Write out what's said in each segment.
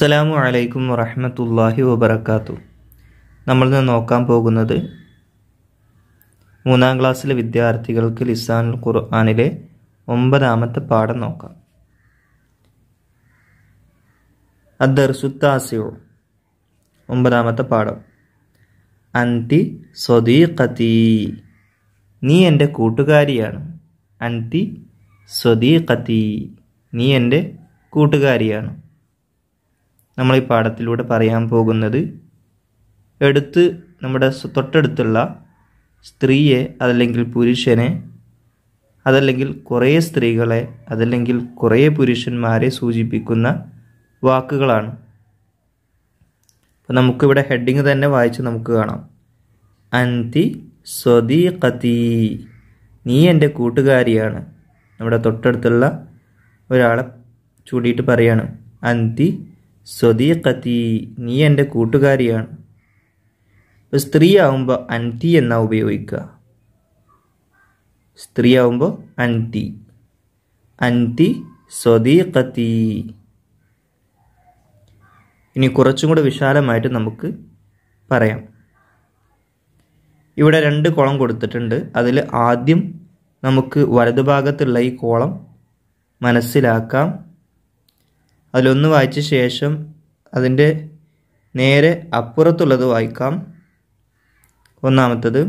അസ്സലാമു അലൈക്കും വറഹമത്തല്ലാഹി വബർക്കാത്തു നമ്മൾ ഇന്ന് നോക്കാൻ പോകുന്നത് മൂന്നാം ക്ലാസ്സിലെ വിദ്യാർത്ഥികൾക്ക് ലിസാനുൽ ഖുർആാനിലെ ഒമ്പതാമത്തെ പാഠം നോക്കാം അദ്ദർസുത്താസിയോ ഒമ്പതാമത്തെ പാഠം അന്തി സ്വദീഖത്തി നീ എൻ്റെ കൂട്ടുകാരിയാണ് അന്തി സ്വദീഖത്തി നീ എൻ്റെ കൂട്ടുകാരിയാണ് നമ്മൾ ഈ പാഠത്തിലൂടെ പറയാൻ പോകുന്നത് എടുത്ത് നമ്മുടെ തൊട്ടടുത്തുള്ള സ്ത്രീയെ അതല്ലെങ്കിൽ പുരുഷനെ അതല്ലെങ്കിൽ കുറേ സ്ത്രീകളെ അതല്ലെങ്കിൽ കുറേ പുരുഷന്മാരെ സൂചിപ്പിക്കുന്ന വാക്കുകളാണ് അപ്പോൾ നമുക്കിവിടെ ഹെഡിങ് തന്നെ വായിച്ച് നമുക്ക് കാണാം അന്തി സ്വദീഖത്തി നീ എൻ്റെ കൂട്ടുകാരിയാണ് നമ്മുടെ തൊട്ടടുത്തുള്ള ഒരാളെ ചൂടിയിട്ട് പറയാണ് അന്തി സ്വദീഖത്തി നീ എൻ്റെ കൂട്ടുകാരിയാണ് സ്ത്രീ ആവുമ്പോൾ അൻതി എന്നാ ഉപയോഗിക്കുക സ്ത്രീ ആവുമ്പോൾ അൻതി അൻതി സ്വദീഖത്തി ഇനി കുറച്ചും കൂടെ വിശാലമായിട്ട് നമുക്ക് പറയാം ഇവിടെ രണ്ട് കുളം കൊടുത്തിട്ടുണ്ട് അതിൽ ആദ്യം നമുക്ക് വലതുഭാഗത്തുള്ള ഈ കോളം മനസ്സിലാക്കാം അതിലൊന്ന് വായിച്ച ശേഷം അതിൻ്റെ നേരെ അപ്പുറത്തുള്ളത് വായിക്കാം ഒന്നാമത്തത്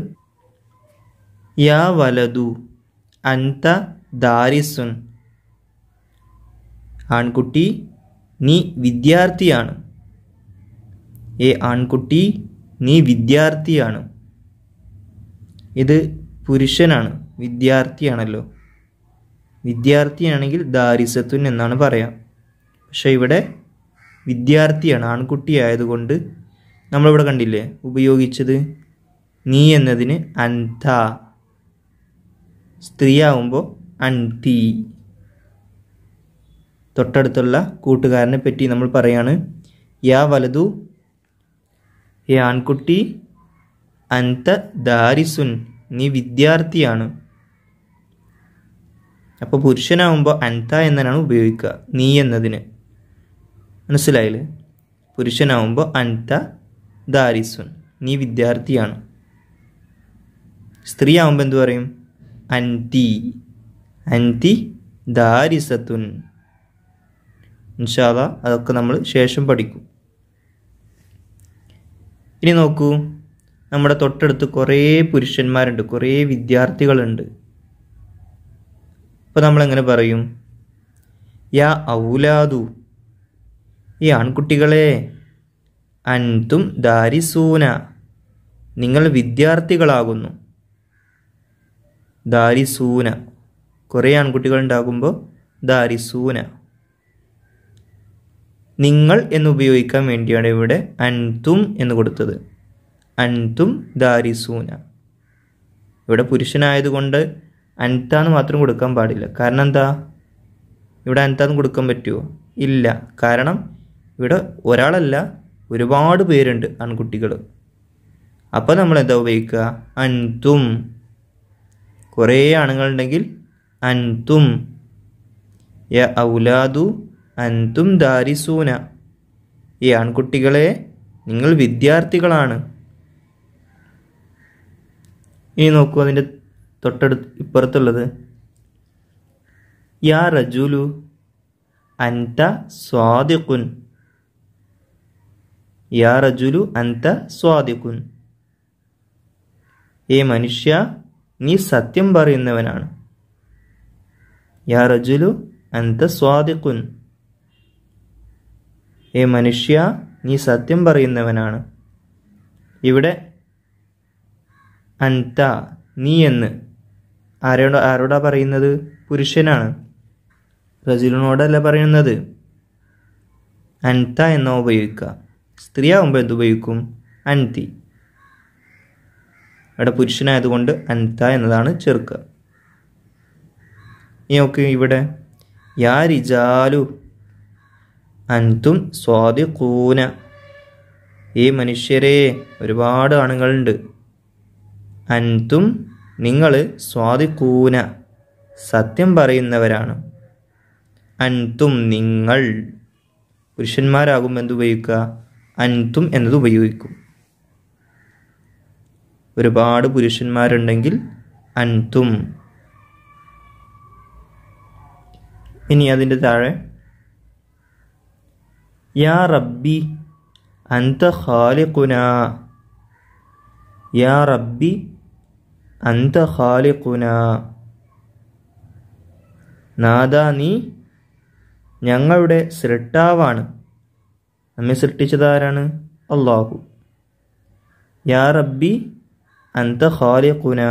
യാ വലതു അൻത ദാരിസുൻ ആൺകുട്ടി നീ വിദ്യാർത്ഥിയാണ് ഏ ആൺകുട്ടി നീ വിദ്യാർത്ഥിയാണ് ഇത് പുരുഷനാണ് വിദ്യാർത്ഥിയാണല്ലോ വിദ്യാർത്ഥിയാണെങ്കിൽ ദാരിസത്തുൻ എന്നാണ് പറയാം പക്ഷേ ഇവിടെ വിദ്യാർത്ഥിയാണ് ആൺകുട്ടി ആയതുകൊണ്ട് നമ്മളിവിടെ കണ്ടില്ലേ ഉപയോഗിച്ചത് നീ എന്നതിന് അൻത സ്ത്രീയാവുമ്പോൾ അൻതി തൊട്ടടുത്തുള്ള കൂട്ടുകാരനെ പറ്റി നമ്മൾ പറയാണ് യാ വലതു ഏ ആൺകുട്ടി അൻത ദാരിസുൻ നീ വിദ്യാർത്ഥിയാണ് അപ്പോൾ പുരുഷനാവുമ്പോൾ അൻത എന്നാണ് ഉപയോഗിക്കുക നീ എന്നതിന് മനസ്സിലായില്ലേ പുരുഷനാവുമ്പോൾ അൻത ദാരിസുൻ നീ വിദ്യാർത്ഥിയാണ് സ്ത്രീ ആവുമ്പോൾ എന്തു പറയും അൻതി അൻതി ദാരിസത്തുൻ ഇൻഷാല അതൊക്കെ നമ്മൾ ശേഷം പഠിക്കും ഇനി നോക്കൂ നമ്മുടെ തൊട്ടടുത്ത് കുറേ പുരുഷന്മാരുണ്ട് കുറേ വിദ്യാർത്ഥികളുണ്ട് അപ്പോൾ നമ്മളെങ്ങനെ പറയും യാ ഔലാദു ഈ ആൺകുട്ടികളെ അൻതും ദാരിസൂന നിങ്ങൾ വിദ്യാർത്ഥികളാകുന്നു ദാരിസൂന കുറേ ആൺകുട്ടികൾ ഉണ്ടാകുമ്പോൾ ദാരിസൂന നിങ്ങൾ എന്ന് ഉപയോഗിക്കാൻ വേണ്ടിയാണ് ഇവിടെ അൻതും എന്ന് കൊടുത്തത് അൻതും ദാരിസൂന ഇവിടെ പുരുഷനായതുകൊണ്ട് അൻതാന്ന് മാത്രം കൊടുക്കാൻ പാടില്ല കാരണം എന്താ ഇവിടെ അൻതാന്ന് കൊടുക്കാൻ പറ്റുമോ ഇല്ല കാരണം ഇവിടെ ഒരാളല്ല ഒരുപാട് പേരുണ്ട് ആൺകുട്ടികൾ അപ്പോൾ നമ്മൾ എന്താ ഉപയോഗിക്കുക അൻതും കുറേ ആണുങ്ങളുണ്ടെങ്കിൽ അൻതും യ ഔലാദു അൻതും ദാരിസൂന ഈ ആൺകുട്ടികളെ നിങ്ങൾ വിദ്യാർത്ഥികളാണ് ഇനി നോക്കൂ അതിൻ്റെ തൊട്ടടുത്ത് ഇപ്പുറത്തുള്ളത് യാ റജുലു അൻത സ്വാദിഖുൻ യാ റജുലു അന്ത സ്വാദിഖുൻ ഏ മനുഷ്യ നീ സത്യം പറയുന്നവനാണ് യാ റജുലു അന്ത സ്വാദിഖുൻ ഏ മനുഷ്യ നീ സത്യം പറയുന്നവനാണ് ഇവിടെ അന്ത നീ എന്ന് ആരോട് ആരോടാ പറയുന്നത് പുരുഷനാണ് റജുലിനോടല്ല പറയുന്നത് അൻത എന്നോ ഉപയോഗിക്കുക സ്ത്രീയാകുമ്പോൾ എന്തുപയോഗിക്കും അൻതി ഇവിടെ പുരുഷനായതുകൊണ്ട് അൻത എന്നതാണ് ചെറുക്ക ഇനി നോക്ക് ഇവിടെ യാരിജാലു അൻതും സ്വാതി സ്വാദിഖൂന ഈ മനുഷ്യരെ ഒരുപാട് ആണുങ്ങളുണ്ട് അൻതും നിങ്ങൾ സ്വാദിഖൂന സത്യം പറയുന്നവരാണ് അൻതും നിങ്ങൾ പുരുഷന്മാരാകുമ്പോൾ എന്തുപയോഗിക്കുക അൻതും എന്നത് ഉപയോഗിക്കും ഒരുപാട് പുരുഷന്മാരുണ്ടെങ്കിൽ അൻതും ഇനി അതിൻ്റെ താഴെ യാ റബ്ബി അന്ത ഖാലിഖുന യാ റബ്ബി അന്ത ഖാലിഖുന നാദാ നീ ഞങ്ങളുടെ സൃഷ്ടാവാണ് നമ്മെ ആരാണ് അള്ളാഹു യാ റബ്ബി അന്ത ഖാലിഖുന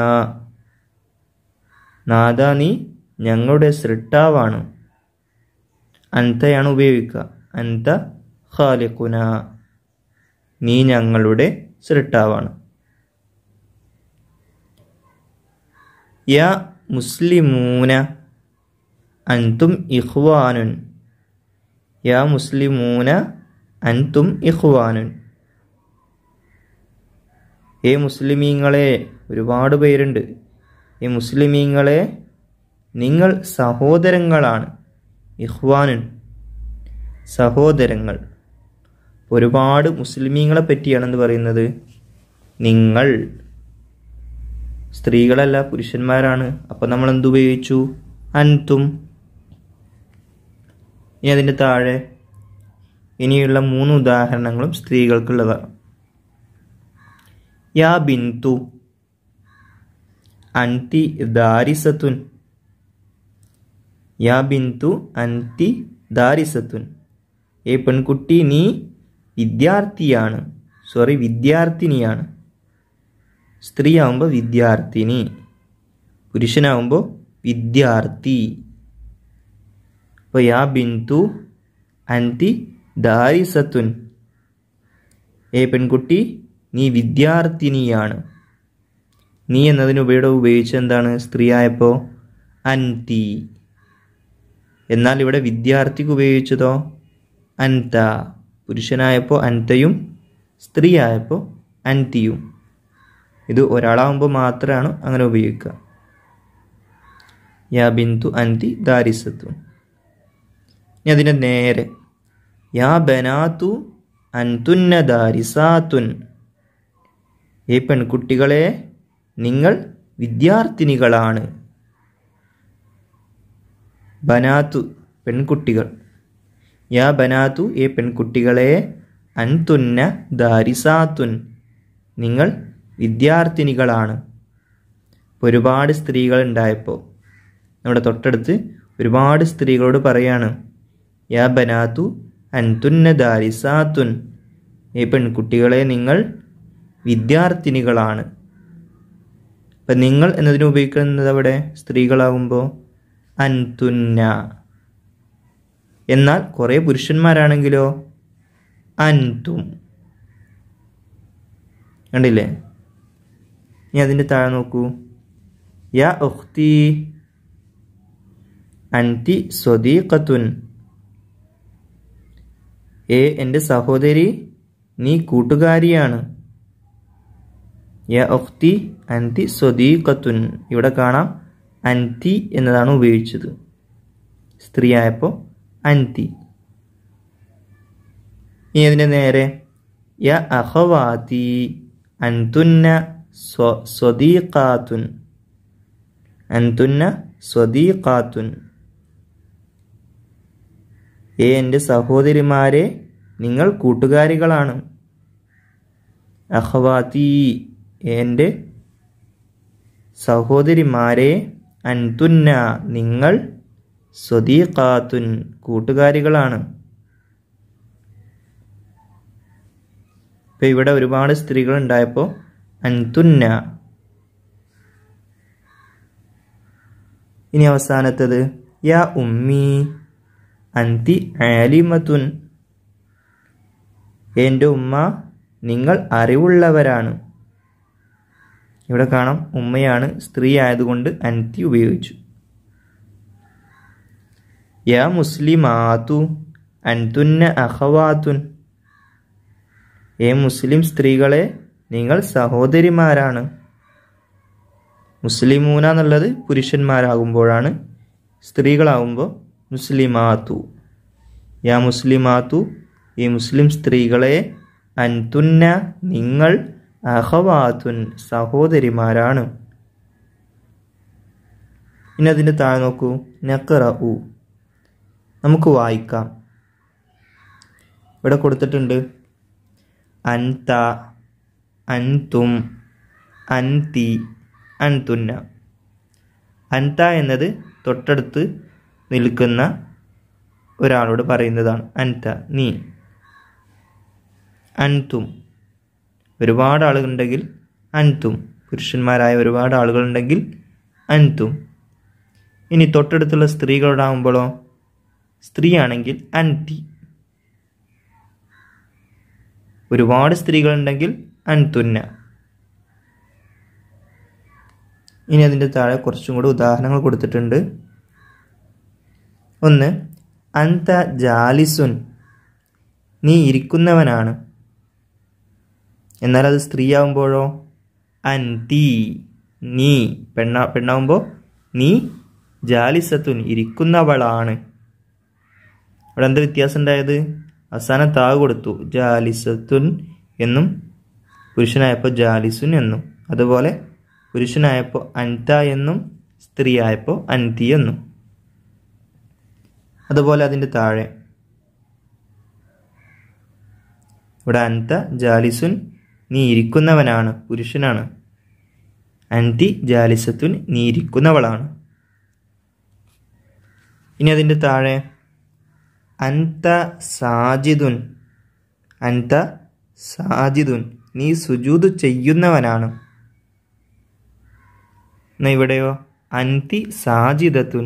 നാദാ നീ ഞങ്ങളുടെ സൃഷ്ടാവാണ് അന്തയാണ് ഉപയോഗിക്കുക അന്ത ഖാലിഖുന നീ ഞങ്ങളുടെ സൃഷ്ടാവാണ് യാ മുസ്ലിമൂന അൻതും ഇഖ്വാനുൻ യാ മുസ്ലിമൂന അൻതും ഇഹ്വാനുൻ ഏ മുസ്ലിമീങ്ങളെ ഒരുപാട് പേരുണ്ട് ഈ മുസ്ലിമീങ്ങളെ നിങ്ങൾ സഹോദരങ്ങളാണ് ഇഹ്വാനുൻ സഹോദരങ്ങൾ ഒരുപാട് മുസ്ലിമീങ്ങളെ പറ്റിയാണെന്ന് പറയുന്നത് നിങ്ങൾ സ്ത്രീകളല്ല പുരുഷന്മാരാണ് അപ്പം നമ്മൾ എന്തുപയോഗിച്ചു അൻതും ഇനി അതിൻ്റെ താഴെ ഇനിയുള്ള മൂന്ന് ഉദാഹരണങ്ങളും സ്ത്രീകൾക്കുള്ളതാണ് യാ ബിന്തു അന്തി ദാരിസത്തുൻ യാ ബിന്തു അന്തി ദാരിസത്തുൻ ഏ പെൺകുട്ടി നീ വിദ്യാർത്ഥിയാണ് സോറി വിദ്യാർത്ഥിനിയാണ് സ്ത്രീയാവുമ്പോൾ വിദ്യാർത്ഥിനി പുരുഷനാവുമ്പോൾ വിദ്യാർത്ഥി അപ്പോൾ യാ ബിന്തു അന്തി ദാരിസത്തുൻ ഏ പെൺകുട്ടി നീ വിദ്യാർത്ഥിനിയാണ് നീ എന്നതിന് ഉപയുടെ എന്താണ് സ്ത്രീയായപ്പോൾ അൻതി എന്നാൽ ഇവിടെ വിദ്യാർത്ഥിക്ക് ഉപയോഗിച്ചതോ അൻത പുരുഷനായപ്പോൾ അൻതയും ആയപ്പോ അൻതിയും ഇത് ഒരാളാകുമ്പോൾ മാത്രമാണ് അങ്ങനെ ഉപയോഗിക്കുക യാ ബിന്ദു അൻതി ദാരിസത്വം ഞാൻ അതിൻ്റെ നേരെ യാ ബനാത്തു അൻതുന്ന ദാരിസാത്തുൻ ഏ പെൺകുട്ടികളെ നിങ്ങൾ വിദ്യാർത്ഥിനികളാണ് ബനാത്തു പെൺകുട്ടികൾ യാ ബനാത്തു ഏ പെൺകുട്ടികളെ അൻതുന്ന ദാരിസാത്തുൻ നിങ്ങൾ വിദ്യാർത്ഥിനികളാണ് ഒരുപാട് സ്ത്രീകൾ ഉണ്ടായപ്പോൾ നമ്മുടെ തൊട്ടടുത്ത് ഒരുപാട് സ്ത്രീകളോട് പറയാണ് യാ ബനാത്തു അൻതുന്ന ദാരിസാത്തുൻ ഈ പെൺകുട്ടികളെ നിങ്ങൾ വിദ്യാർത്ഥിനികളാണ് അപ്പം നിങ്ങൾ എന്നതിന് ഉപയോഗിക്കുന്നത് അവിടെ സ്ത്രീകളാകുമ്പോൾ അൻതുന്ന എന്നാൽ കുറേ പുരുഷന്മാരാണെങ്കിലോ അൻതും കണ്ടില്ലേ ഇനി അതിൻ്റെ താഴെ നോക്കൂ യാ ഒഹ്തി അൻതി സ്വദീഖത്തുൻ ഏ എൻ്റെ സഹോദരി നീ കൂട്ടുകാരിയാണ് യ ഒഫ്തി അൻതി സ്വദീഖത്തുൻ ഇവിടെ കാണാം അൻതി എന്നതാണ് ഉപയോഗിച്ചത് സ്ത്രീയായപ്പോൾ അൻതി ഇനി അതിൻ്റെ നേരെ യ അഹവാതി അൻതുന്ന സ്വ സ്വദീഖാത്തുൻ അൻതുന്ന സ്വദീഖാത്തുൻ ഏ എൻ്റെ സഹോദരിമാരെ നിങ്ങൾ കൂട്ടുകാരികളാണ് അഹ്വാതി എൻ്റെ സഹോദരിമാരെ അൻതുന്ന നിങ്ങൾ സ്വദീഖാത്തുൻ കൂട്ടുകാരികളാണ് ഇപ്പം ഇവിടെ ഒരുപാട് സ്ത്രീകൾ ഉണ്ടായപ്പോൾ അൻതുന്ന ഇനി അവസാനത്തത് യാ ഉമ്മി അന്തി ആലിമത്തുൻ എൻ്റെ ഉമ്മ നിങ്ങൾ അറിവുള്ളവരാണ് ഇവിടെ കാണാം ഉമ്മയാണ് സ്ത്രീ ആയതുകൊണ്ട് അനത്തി ഉപയോഗിച്ചു യാ മുസ്ലിമാതു അൻതുന്ന അഹവാതുൻ ഏ മുസ്ലിം സ്ത്രീകളെ നിങ്ങൾ സഹോദരിമാരാണ് മുസ്ലിമൂന എന്നുള്ളത് പുരുഷന്മാരാകുമ്പോഴാണ് സ്ത്രീകളാകുമ്പോൾ മുസ്ലിമാതു യാ മുസ്ലിമാതു ഈ മുസ്ലിം സ്ത്രീകളെ അൻതുന്ന നിങ്ങൾ അഹവാതുൻ സഹോദരിമാരാണ് ഇനി അതിൻ്റെ താഴെ നോക്കൂ നക്കറ ഉ നമുക്ക് വായിക്കാം ഇവിടെ കൊടുത്തിട്ടുണ്ട് അൻത അൻതും അൻതി അൻതുന്ന അൻത എന്നത് തൊട്ടടുത്ത് നിൽക്കുന്ന ഒരാളോട് പറയുന്നതാണ് അൻത നീ അൻതും ഒരുപാട് ആളുകളുണ്ടെങ്കിൽ അൻതും പുരുഷന്മാരായ ഒരുപാട് ആളുകളുണ്ടെങ്കിൽ അൻതും ഇനി തൊട്ടടുത്തുള്ള സ്ത്രീകളോടാകുമ്പോഴോ സ്ത്രീയാണെങ്കിൽ അൻതി ഒരുപാട് സ്ത്രീകളുണ്ടെങ്കിൽ അൻതുന്ന ഇനി അതിൻ്റെ താഴെ കുറച്ചും കൂടി ഉദാഹരണങ്ങൾ കൊടുത്തിട്ടുണ്ട് ഒന്ന് അന്ത ജാലിസുൻ നീ ഇരിക്കുന്നവനാണ് എന്നാൽ അത് സ്ത്രീയാവുമ്പോഴോ അൻ തീ നീ പെണ്ണ പെണ്ണാവുമ്പോൾ നീ ജാലിസത്തുൻ ഇരിക്കുന്നവളാണ് അവിടെ എന്താ വ്യത്യാസം ഉണ്ടായത് അവസാനം താ കൊടുത്തു ജാലിസത്തുൻ എന്നും പുരുഷനായപ്പോൾ ജാലിസുൻ എന്നും അതുപോലെ പുരുഷനായപ്പോൾ അൻത എന്നും സ്ത്രീയായപ്പോൾ അൻതി എന്നും അതുപോലെ അതിൻ്റെ താഴെ ഇവിടെ അൻത ജാലിസുൻ നീ ഇരിക്കുന്നവനാണ് പുരുഷനാണ് അന്തി ജാലിസത്തുൻ നീ ഇരിക്കുന്നവളാണ് ഇനി അതിൻ്റെ താഴെ അൻത സാജിദുൻ അൻത സാജിദുൻ നീ സുജൂത് ചെയ്യുന്നവനാണ് എന്നാ ഇവിടെയോ അന്തി സാജിദത്തുൻ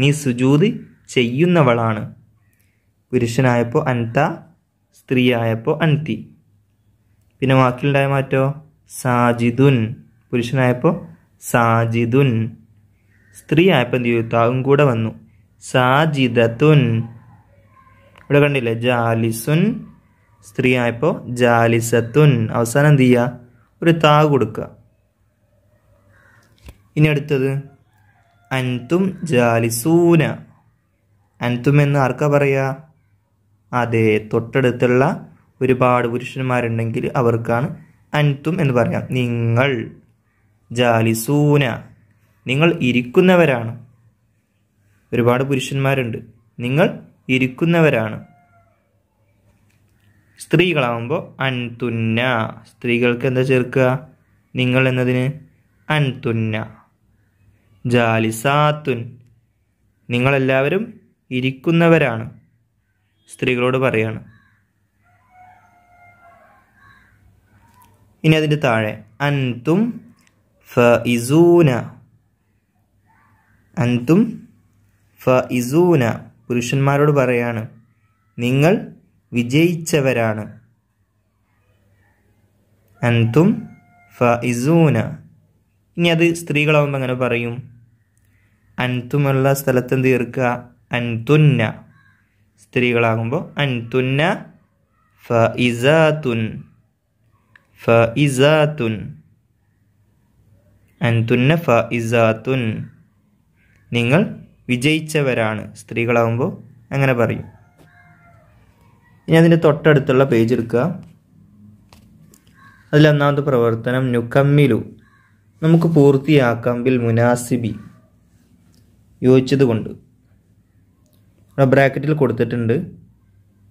നീ സുജൂത് ചെയ്യുന്നവളാണ് പുരുഷനായപ്പോൾ അൻത സ്ത്രീയായപ്പോൾ അന്തി പിന്നെ വാക്കിലുണ്ടായ മാറ്റോ സാജിദുൻ പുരുഷനായപ്പോൾ സാജിദുൻ സ്ത്രീ ആയപ്പോൾ എന്ത് ചെയ്തു താവും കൂടെ വന്നു സാജിദത്തുൻ ഇവിടെ കണ്ടില്ലേ ജാലിസുൻ സ്ത്രീ ആയപ്പോൾ ജാലിസത്തുൻ അവസാനം എന്ത് ചെയ്യുക ഒരു താ കൊടുക്കുക ഇനി അടുത്തത് അൻതും ജാലിസൂന അൻതും എന്ന് ആർക്കാ പറയുക അതെ തൊട്ടടുത്തുള്ള ഒരുപാട് പുരുഷന്മാരുണ്ടെങ്കിൽ അവർക്കാണ് അൻതും എന്ന് പറയാം നിങ്ങൾ ജാലിസൂന നിങ്ങൾ ഇരിക്കുന്നവരാണ് ഒരുപാട് പുരുഷന്മാരുണ്ട് നിങ്ങൾ ഇരിക്കുന്നവരാണ് സ്ത്രീകളാവുമ്പോൾ അൻതുന്ന സ്ത്രീകൾക്ക് എന്താ ചേർക്കുക നിങ്ങൾ എന്നതിന് അൻതുന്ന ജാലിസാത്തുൻ നിങ്ങളെല്ലാവരും ഇരിക്കുന്നവരാണ് സ്ത്രീകളോട് പറയാണ് ഇനി അതിൻ്റെ താഴെ അൻതും ഫഇസൂന അൻതും ഫഇസൂന പുരുഷന്മാരോട് പറയാണ് നിങ്ങൾ വിജയിച്ചവരാണ് അൻതും ഫഇസൂന ഇനി അത് സ്ത്രീകളാവുമ്പോൾ അങ്ങനെ പറയും അൻതുമുള്ള സ്ഥലത്ത് എന്ത് തീർക്കുക അൻതുന്ന സ്ത്രീകളാകുമ്പോൾ അൻതുന്ന ഫഇസാതുൻ ഫഇസാത്തുൻ അൻതുന്ന ഫഇസാത്തുൻ നിങ്ങൾ വിജയിച്ചവരാണ് സ്ത്രീകളാകുമ്പോൾ അങ്ങനെ പറയും ഇനി അതിൻ്റെ തൊട്ടടുത്തുള്ള പേജ് എടുക്കുക അതിലൊന്നാമത്തെ പ്രവർത്തനം നുക്കമ്മിലു നമുക്ക് പൂർത്തിയാക്കാം ബിൽ മുനാസിബി യോജിച്ചത് കൊണ്ട് ബ്രാക്കറ്റിൽ കൊടുത്തിട്ടുണ്ട്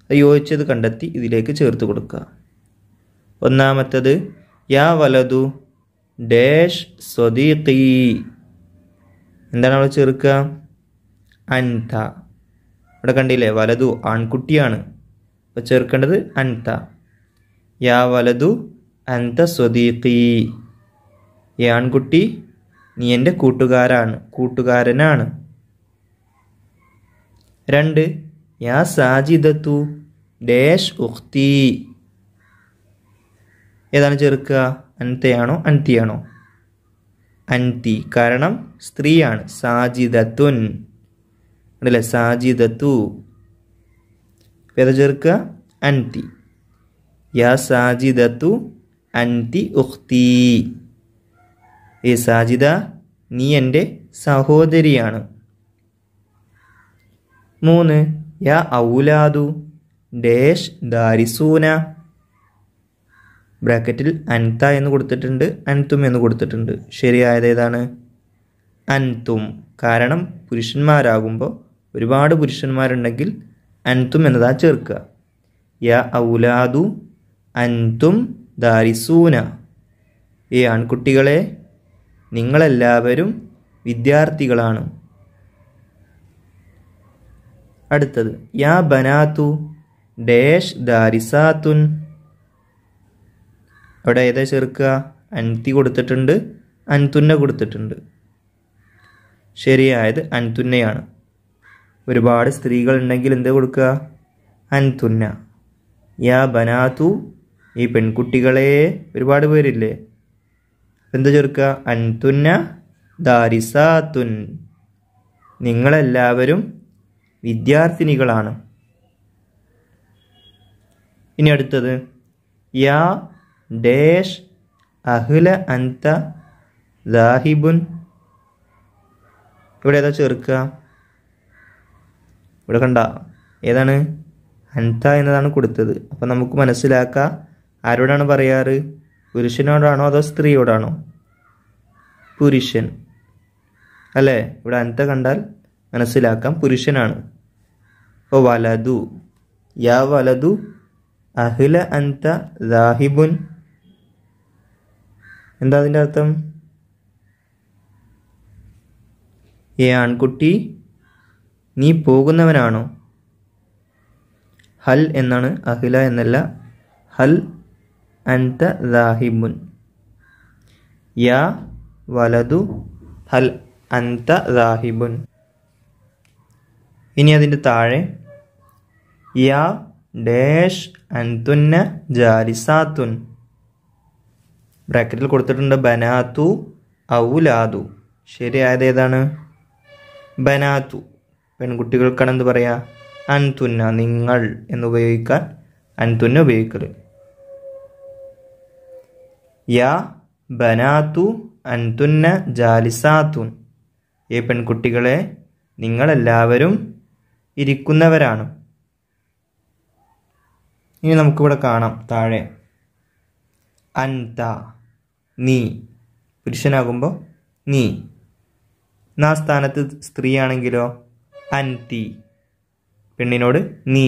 അത് യോജിച്ചത് കണ്ടെത്തി ഇതിലേക്ക് ചേർത്ത് കൊടുക്കുക ഒന്നാമത്തത് യാ വലതു ഡാഷ് സ്വദീഖി എന്താണ് അവിടെ ചെറുക്കുക അൻത ഇവിടെ കണ്ടില്ലേ വലതു ആൺകുട്ടിയാണ് അപ്പോൾ ചേർക്കേണ്ടത് അൻത യാ വലതു അൻത സ്വദീഖി ഈ ആൺകുട്ടി നീ എൻ്റെ കൂട്ടുകാരാണ് കൂട്ടുകാരനാണ് രണ്ട് യാ സാജിദത്തു ഡാഷ് ഉഖ്തി ഏതാണ് ചേർക്കുക അൻതയാണോ അൻതിയാണോ അൻതി കാരണം സ്ത്രീയാണ് സാജിദത്തുൻ അല്ലേ സാജിദത്തു ഏതാ ചേർക്കുക അൻതി യാ സാജിദത്തു അൻതി ഉഹ്തി ഏ സാജിദ നീ എൻ്റെ സഹോദരിയാണ് മൂന്ന് യാ ഔലാദു ഡേഷ് ദാരിസൂന ബ്രാക്കറ്റിൽ അൻത എന്ന് കൊടുത്തിട്ടുണ്ട് അൻതും എന്ന് കൊടുത്തിട്ടുണ്ട് ശരിയായത് ഏതാണ് അൻതും കാരണം പുരുഷന്മാരാകുമ്പോൾ ഒരുപാട് പുരുഷന്മാരുണ്ടെങ്കിൽ അൻതും എന്നതാ ചേർക്കുക യ ഔലാദു അൻതും ദാരിസൂന ഈ ആൺകുട്ടികളെ നിങ്ങളെല്ലാവരും വിദ്യാർത്ഥികളാണ് അടുത്തത് യാ ബനാത്തു ഡേഷ് ദാരിസാത്തുൻ അവിടെ ഏതാ ചേർക്കുക അൻതി കൊടുത്തിട്ടുണ്ട് അൻതുന്ന കൊടുത്തിട്ടുണ്ട് ശരിയായത് അൻതുന്നയാണ് ഒരുപാട് സ്ത്രീകൾ ഉണ്ടെങ്കിൽ എന്ത് കൊടുക്കുക അൻതുന്ന യാ ബനാതു ഈ പെൺകുട്ടികളെ ഒരുപാട് പേരില്ലേ എന്താ ചേർക്കുക അൻതുന്ന ദാരിസാത്തുൻ നിങ്ങളെല്ലാവരും വിദ്യാർത്ഥിനികളാണ് ഇനി അടുത്തത് യാ ഡേഷ് അഹ്ല അൻത ദാഹിബുൻ ഇവിടെ ഏതാ ചേർക്കുക ഇവിടെ കണ്ട ഏതാണ് അൻത എന്നതാണ് കൊടുത്തത് അപ്പം നമുക്ക് മനസ്സിലാക്കുക ആരോടാണ് പറയാറ് പുരുഷനോടാണോ അതോ സ്ത്രീയോടാണോ പുരുഷൻ അല്ലേ ഇവിടെ അൻത കണ്ടാൽ മനസ്സിലാക്കാം പുരുഷനാണ് ഇപ്പോൾ വലതു യാ വലതു അഹ്ല അൻത ദാഹിബുൻ എന്താ അതിൻ്റെ അർത്ഥം ഏ ആൺകുട്ടി നീ പോകുന്നവനാണോ ഹൽ എന്നാണ് അഹില എന്നല്ല ഹൽ അൻത ദാഹിബുൻ യാ വലതു ഹൽ അൻത ദാഹിബുൻ ഇനി അതിൻ്റെ താഴെ യാ ഡേഷ് അൻതുന്ന ജാരിസാത്തുൻ ബ്രാക്കറ്റിൽ കൊടുത്തിട്ടുണ്ട് ബനാത്തു ഔലാദു ശരിയായത് ഏതാണ് ബനാത്തു പെൺകുട്ടികൾക്കാണ് എന്ത് പറയുക അൻതുന്ന നിങ്ങൾ എന്ന് ഉപയോഗിക്കാൻ അൻതുന്ന ഉപയോഗിക്കൽ യാ ബനാത്തു അൻതുന്ന ജാലിസാത്തുൻ ഏ പെൺകുട്ടികളെ നിങ്ങളെല്ലാവരും ഇരിക്കുന്നവരാണ് ഇനി നമുക്കിവിടെ കാണാം താഴെ അൻത നീ പുരുഷനാകുമ്പോൾ നീ നാ സ്ഥാനത്ത് സ്ത്രീയാണെങ്കിലോ അൻതി പെണ്ണിനോട് നീ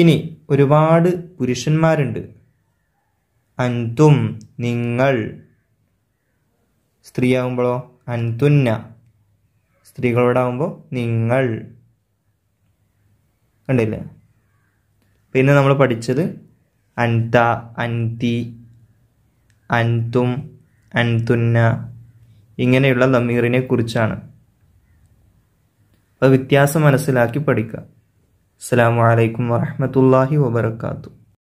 ഇനി ഒരുപാട് പുരുഷന്മാരുണ്ട് അൻതും നിങ്ങൾ സ്ത്രീയാകുമ്പോഴോ അൻതുന്ന സ്ത്രീകളോടാകുമ്പോൾ നിങ്ങൾ കണ്ടില്ലേ പിന്നെ നമ്മൾ പഠിച്ചത് അൻത അൻതി അൻതും അൻതുന്ന ഇങ്ങനെയുള്ള ലമീറിനെ കുറിച്ചാണ് അപ്പോൾ വ്യത്യാസം മനസ്സിലാക്കി പഠിക്കുക അസ്സാം വലൈക്കും വാഹമത്തല്ലാഹി വാത്തു